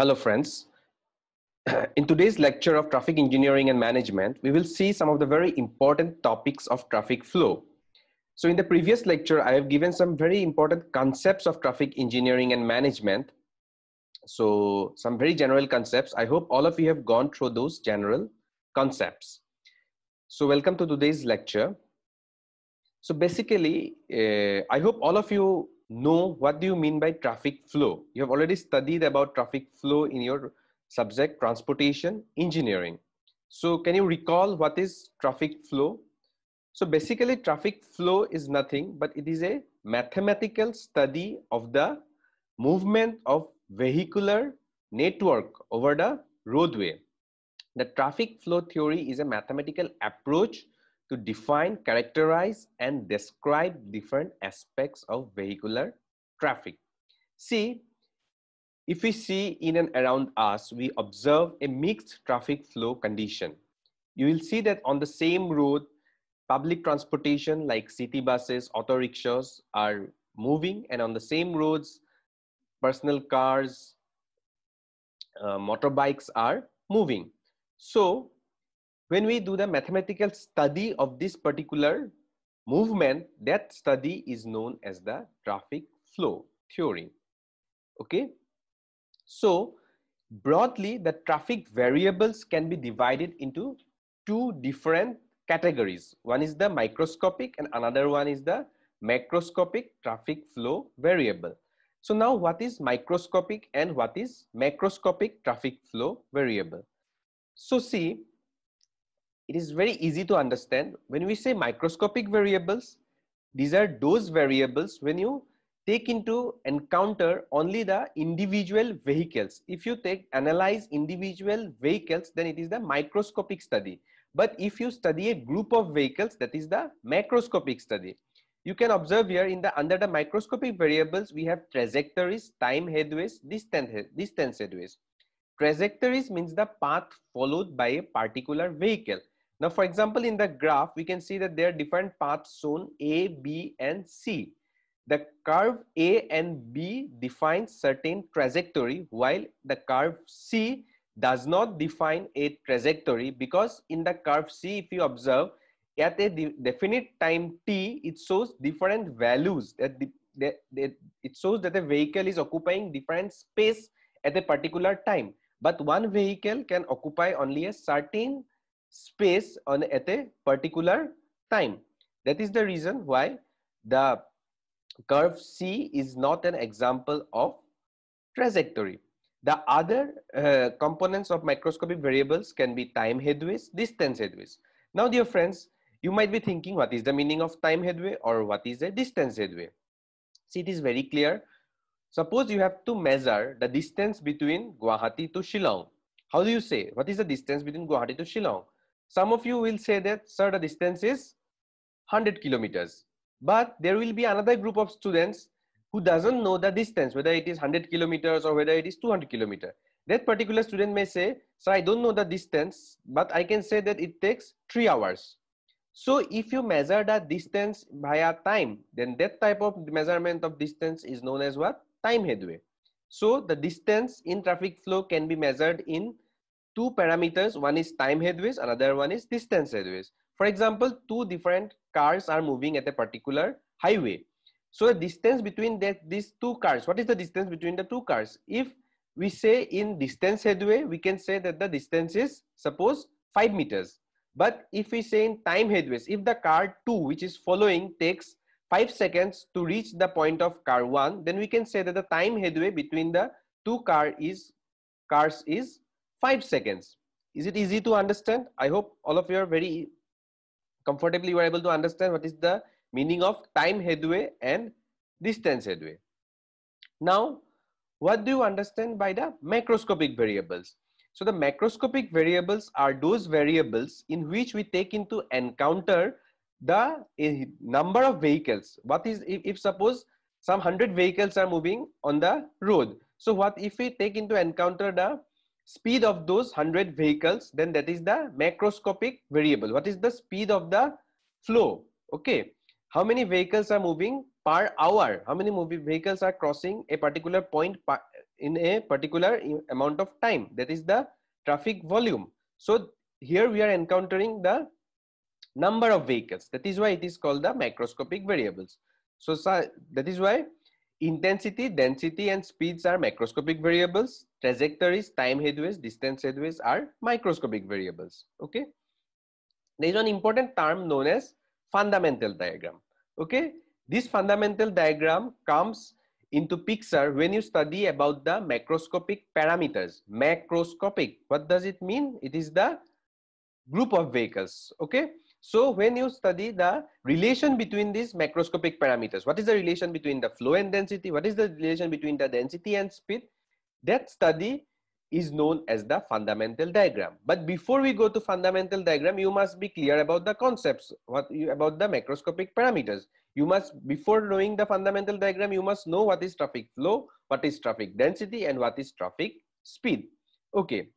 Hello friends. In today's lecture of traffic engineering and management, we will see some of the very important topics of traffic flow. So in the previous lecture, I have given some very important concepts of traffic engineering and management. So some very general concepts. I hope all of you have gone through those general concepts. So welcome to today's lecture. So basically, uh, I hope all of you know what do you mean by traffic flow. You have already studied about traffic flow in your subject transportation engineering. So can you recall what is traffic flow? So basically traffic flow is nothing but it is a mathematical study of the movement of vehicular network over the roadway. The traffic flow theory is a mathematical approach to define, characterize, and describe different aspects of vehicular traffic. See, if we see in and around us, we observe a mixed traffic flow condition. You will see that on the same road, public transportation like city buses, auto rickshaws are moving, and on the same roads, personal cars, uh, motorbikes are moving. So when we do the mathematical study of this particular movement, that study is known as the traffic flow theory. Okay. So broadly, the traffic variables can be divided into two different categories. One is the microscopic and another one is the macroscopic traffic flow variable. So now what is microscopic and what is macroscopic traffic flow variable? So see, it is very easy to understand. When we say microscopic variables, these are those variables when you take into encounter only the individual vehicles. If you take analyze individual vehicles, then it is the microscopic study. But if you study a group of vehicles, that is the macroscopic study. You can observe here in the under the microscopic variables, we have trajectories, time headways, distance, distance headways. Trajectories means the path followed by a particular vehicle. Now, for example, in the graph, we can see that there are different paths shown A, B, and C. The curve A and B define certain trajectory while the curve C does not define a trajectory because in the curve C, if you observe, at a definite time t, it shows different values. That the, it shows that the vehicle is occupying different space at a particular time. But one vehicle can occupy only a certain space on at a particular time. That is the reason why the curve C is not an example of trajectory. The other uh, components of microscopic variables can be time headways, distance headways. Now, dear friends, you might be thinking what is the meaning of time headway or what is a distance headway? See, it is very clear. Suppose you have to measure the distance between Guwahati to Shillong. How do you say? What is the distance between Guwahati to Shillong? Some of you will say that, sir, the distance is 100 kilometers. But there will be another group of students who doesn't know the distance, whether it is 100 kilometers or whether it is 200 kilometers. That particular student may say, sir, I don't know the distance, but I can say that it takes three hours. So if you measure the distance via time, then that type of measurement of distance is known as what? Time headway. So the distance in traffic flow can be measured in two parameters. One is time headways, another one is distance headways. For example, two different cars are moving at a particular highway. So the distance between that, these two cars, what is the distance between the two cars? If we say in distance headway, we can say that the distance is suppose 5 meters. But if we say in time headways, if the car 2 which is following takes 5 seconds to reach the point of car 1, then we can say that the time headway between the two car is, cars is five seconds. Is it easy to understand? I hope all of you are very comfortably you are able to understand what is the meaning of time headway and distance headway. Now, what do you understand by the macroscopic variables? So the macroscopic variables are those variables in which we take into encounter the number of vehicles. What is, if, if suppose some 100 vehicles are moving on the road. So what if we take into encounter the speed of those 100 vehicles, then that is the macroscopic variable. What is the speed of the flow? Okay. How many vehicles are moving per hour? How many moving vehicles are crossing a particular point in a particular amount of time? That is the traffic volume. So here we are encountering the number of vehicles. That is why it is called the macroscopic variables. So, so that is why Intensity, density, and speeds are macroscopic variables. Trajectories, time headways, distance headways are microscopic variables. Okay. There is an important term known as fundamental diagram. Okay. This fundamental diagram comes into picture when you study about the macroscopic parameters. Macroscopic, what does it mean? It is the group of vehicles. Okay. So when you study the relation between these macroscopic parameters, what is the relation between the flow and density? What is the relation between the density and speed? That study is known as the fundamental diagram. But before we go to fundamental diagram, you must be clear about the concepts, what you, about the macroscopic parameters. You must, before knowing the fundamental diagram, you must know what is traffic flow, what is traffic density, and what is traffic speed. Okay,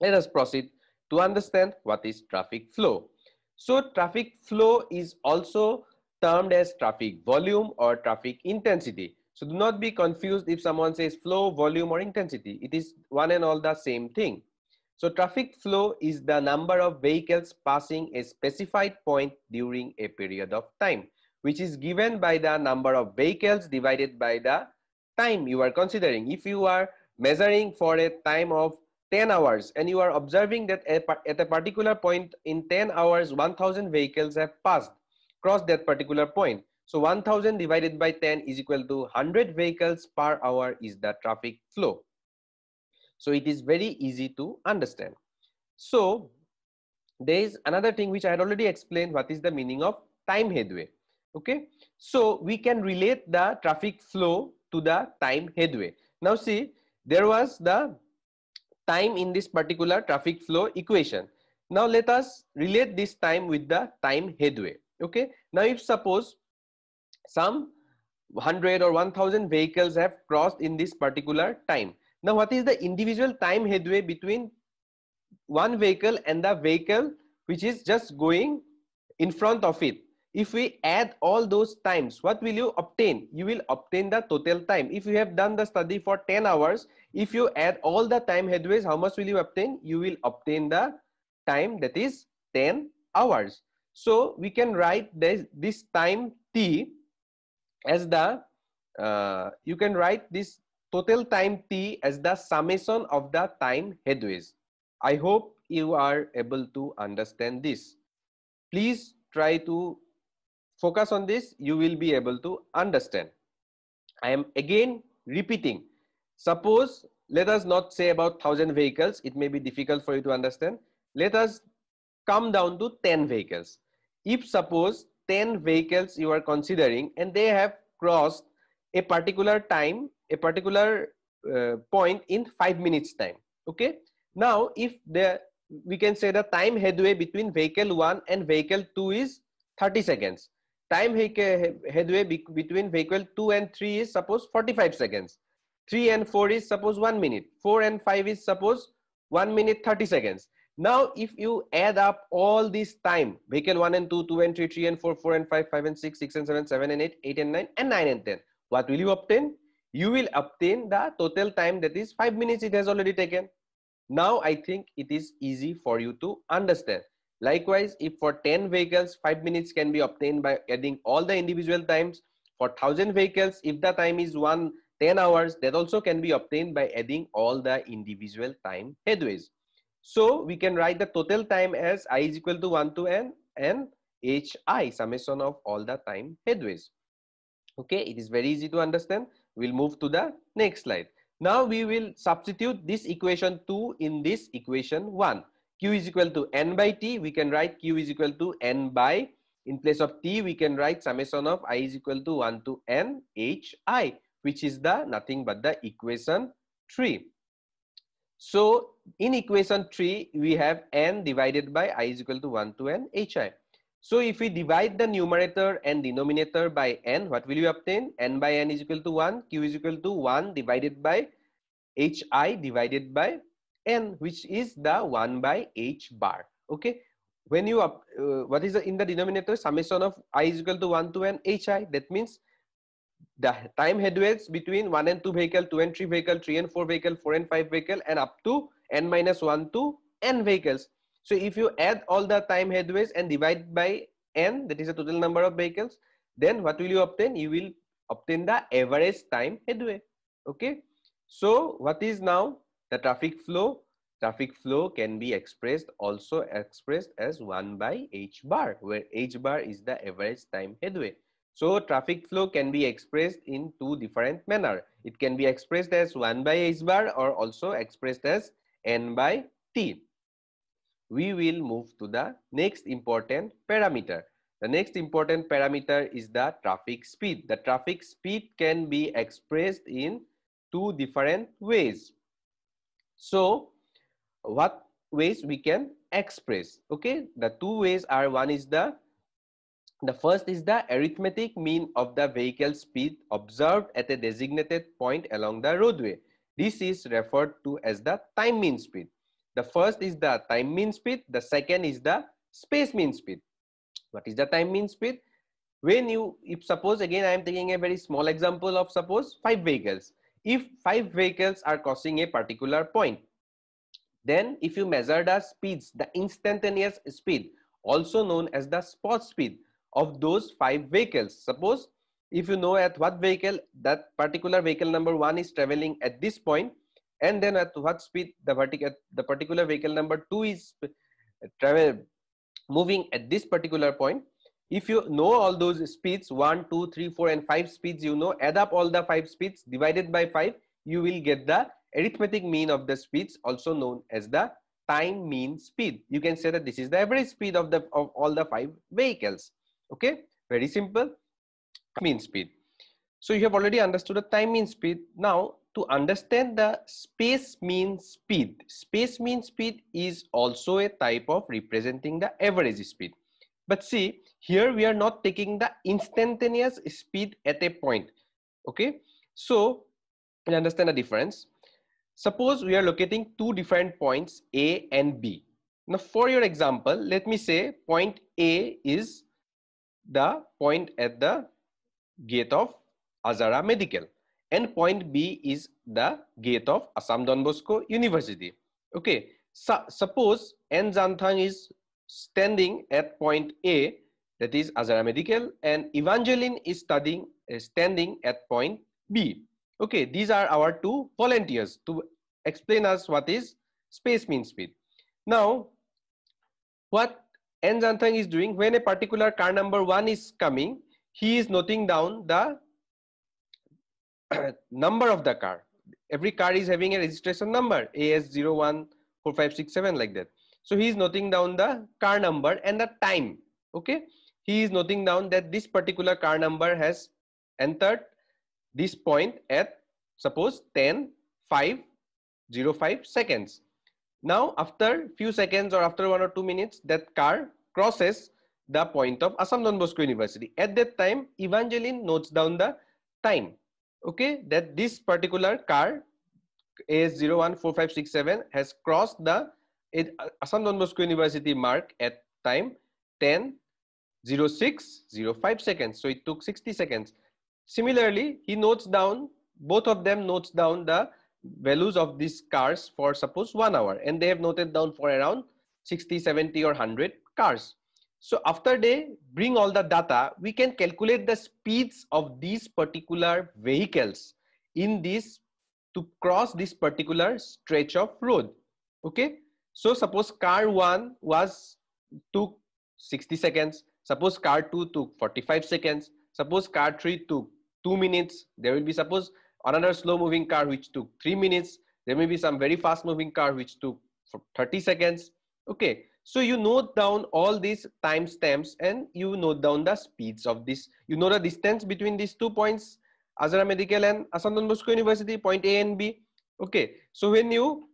let us proceed to understand what is traffic flow. So traffic flow is also termed as traffic volume or traffic intensity. So do not be confused if someone says flow, volume or intensity. It is one and all the same thing. So traffic flow is the number of vehicles passing a specified point during a period of time, which is given by the number of vehicles divided by the time you are considering. If you are measuring for a time of 10 hours and you are observing that at a particular point in 10 hours 1000 vehicles have passed crossed that particular point so 1000 divided by 10 is equal to 100 vehicles per hour is the traffic flow so it is very easy to understand so there is another thing which i had already explained what is the meaning of time headway okay so we can relate the traffic flow to the time headway now see there was the time in this particular traffic flow equation. Now let us relate this time with the time headway. Okay. Now if suppose some 100 or 1000 vehicles have crossed in this particular time. Now what is the individual time headway between one vehicle and the vehicle which is just going in front of it? if we add all those times what will you obtain you will obtain the total time if you have done the study for 10 hours if you add all the time headways how much will you obtain you will obtain the time that is 10 hours so we can write this this time t as the uh, you can write this total time t as the summation of the time headways i hope you are able to understand this please try to focus on this you will be able to understand i am again repeating suppose let us not say about 1000 vehicles it may be difficult for you to understand let us come down to 10 vehicles if suppose 10 vehicles you are considering and they have crossed a particular time a particular uh, point in 5 minutes time okay now if the we can say the time headway between vehicle 1 and vehicle 2 is 30 seconds time headway between vehicle 2 and 3 is suppose 45 seconds. 3 and 4 is suppose 1 minute. 4 and 5 is suppose 1 minute 30 seconds. Now, if you add up all this time, vehicle 1 and 2, 2 and 3, 3 and 4, 4 and 5, 5 and 6, 6 and 7, 7 and 8, 8 and 9, and 9 and 10, what will you obtain? You will obtain the total time that is 5 minutes it has already taken. Now, I think it is easy for you to understand. Likewise, if for 10 vehicles, 5 minutes can be obtained by adding all the individual times. For 1000 vehicles, if the time is 1, 10 hours, that also can be obtained by adding all the individual time headways. So we can write the total time as i is equal to 1 to n and hi, summation of all the time headways. Okay, it is very easy to understand. We'll move to the next slide. Now we will substitute this equation 2 in this equation 1 q is equal to n by t, we can write q is equal to n by, in place of t, we can write summation of i is equal to 1 to n h i, which is the nothing but the equation 3. So in equation 3, we have n divided by i is equal to 1 to n h i. So if we divide the numerator and denominator by n, what will you obtain? n by n is equal to 1, q is equal to 1 divided by hi divided by n which is the 1 by h bar okay when you up uh, what is the, in the denominator summation of i is equal to 1 to n hi that means the time headways between 1 and 2 vehicle 2 and 3 vehicle 3 and 4 vehicle 4 and 5 vehicle and up to n minus 1 to n vehicles so if you add all the time headways and divide by n that is the total number of vehicles then what will you obtain you will obtain the average time headway okay so what is now the traffic flow, traffic flow can be expressed also expressed as 1 by h bar, where h bar is the average time headway. So traffic flow can be expressed in two different manner. It can be expressed as 1 by h bar or also expressed as n by t. We will move to the next important parameter. The next important parameter is the traffic speed. The traffic speed can be expressed in two different ways. So what ways we can express? Okay, the two ways are one is the the first is the arithmetic mean of the vehicle speed observed at a designated point along the roadway. This is referred to as the time mean speed. The first is the time mean speed. The second is the space mean speed. What is the time mean speed? When you, if suppose again, I am taking a very small example of suppose five vehicles. If five vehicles are crossing a particular point, then if you measure the speeds, the instantaneous speed, also known as the spot speed of those five vehicles. Suppose if you know at what vehicle, that particular vehicle number one is traveling at this point, and then at what speed the, the particular vehicle number two is travel moving at this particular point, if you know all those speeds 1 2 3 4 and 5 speeds you know add up all the 5 speeds divided by 5 you will get the arithmetic mean of the speeds also known as the time mean speed you can say that this is the average speed of the of all the five vehicles okay very simple mean speed so you have already understood the time mean speed now to understand the space mean speed space mean speed is also a type of representing the average speed but see, here we are not taking the instantaneous speed at a point. Okay, so you understand the difference. Suppose we are locating two different points A and B. Now for your example, let me say point A is the point at the gate of Azara Medical and point B is the gate of Assam Don Bosco University. Okay, so, suppose N Zanthang is standing at point A, that is Azara Medical, and Evangeline is studying, uh, standing at point B. Okay, these are our two volunteers to explain us what is space mean speed. Now, what N is doing, when a particular car number 1 is coming, he is noting down the number of the car. Every car is having a registration number, AS0145567 like that. So he is noting down the car number and the time. Okay. He is noting down that this particular car number has entered this point at suppose 10, 5, 0, 05 seconds. Now after few seconds or after one or two minutes that car crosses the point of Assam Don Bosco University. At that time, Evangeline notes down the time. Okay, that this particular car AS014567 has crossed the it, uh, Assam Don Bosco University mark at time 10 05 seconds. So it took 60 seconds. Similarly, he notes down, both of them notes down the values of these cars for suppose one hour and they have noted down for around 60, 70 or 100 cars. So after they bring all the data, we can calculate the speeds of these particular vehicles in this to cross this particular stretch of road. Okay. So suppose car one was took 60 seconds. Suppose car two took 45 seconds. Suppose car three took two minutes. There will be suppose another slow moving car which took three minutes. There may be some very fast moving car which took 30 seconds. Okay. So you note down all these timestamps and you note down the speeds of this. You know the distance between these two points, Azara Medical and Asandan Bosco University, point A and B. Okay, so when you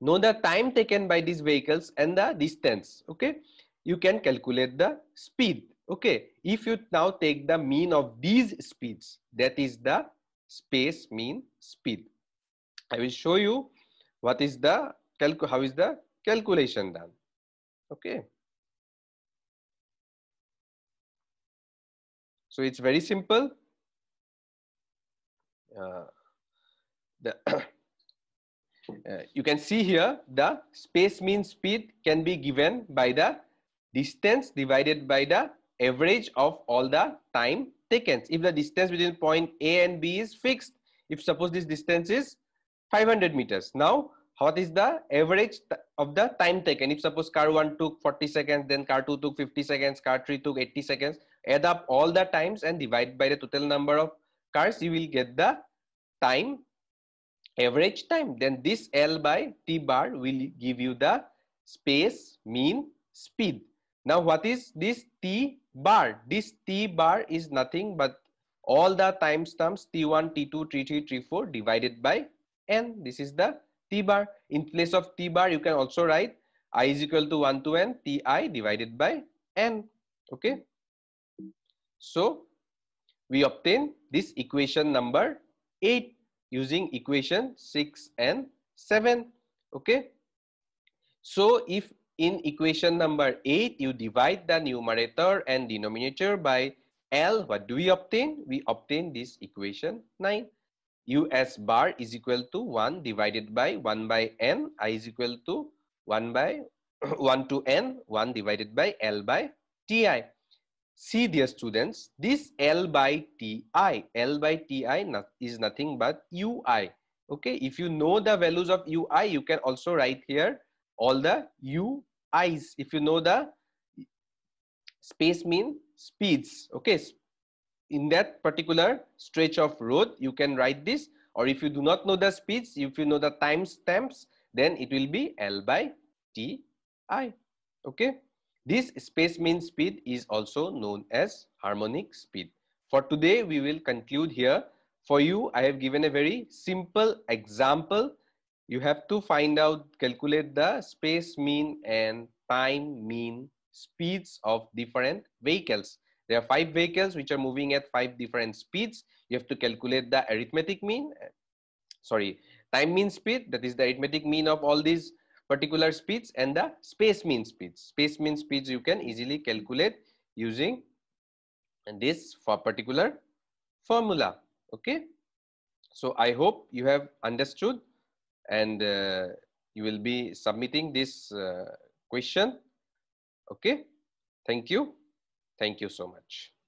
know the time taken by these vehicles and the distance okay you can calculate the speed okay if you now take the mean of these speeds that is the space mean speed i will show you what is the calc how is the calculation done okay so it's very simple uh, the uh, you can see here the space mean speed can be given by the distance divided by the average of all the time taken. If the distance between point A and B is fixed, if suppose this distance is 500 meters. Now, what is the average of the time taken? If suppose car 1 took 40 seconds, then car 2 took 50 seconds, car 3 took 80 seconds, add up all the times and divide by the total number of cars, you will get the time average time then this L by T bar will give you the space mean speed now what is this T bar this T bar is nothing but all the timestamps T1 T2 T3 T4 divided by N this is the T bar in place of T bar you can also write I is equal to 1 to N Ti divided by N okay so we obtain this equation number 8 using equation 6 and 7 okay so if in equation number 8 you divide the numerator and denominator by L what do we obtain we obtain this equation 9 US bar is equal to 1 divided by 1 by N I is equal to 1 by 1 to N 1 divided by L by TI see dear students this l by ti l by ti is nothing but ui okay if you know the values of ui you can also write here all the ui's if you know the space mean speeds okay in that particular stretch of road you can write this or if you do not know the speeds if you know the time stamps, then it will be l by ti okay this space mean speed is also known as harmonic speed. For today, we will conclude here. For you, I have given a very simple example. You have to find out, calculate the space mean and time mean speeds of different vehicles. There are five vehicles which are moving at five different speeds. You have to calculate the arithmetic mean, sorry, time mean speed, that is the arithmetic mean of all these particular speeds and the space mean speeds. Space mean speeds you can easily calculate using this for particular formula. Okay. So I hope you have understood and uh, you will be submitting this uh, question. Okay. Thank you. Thank you so much.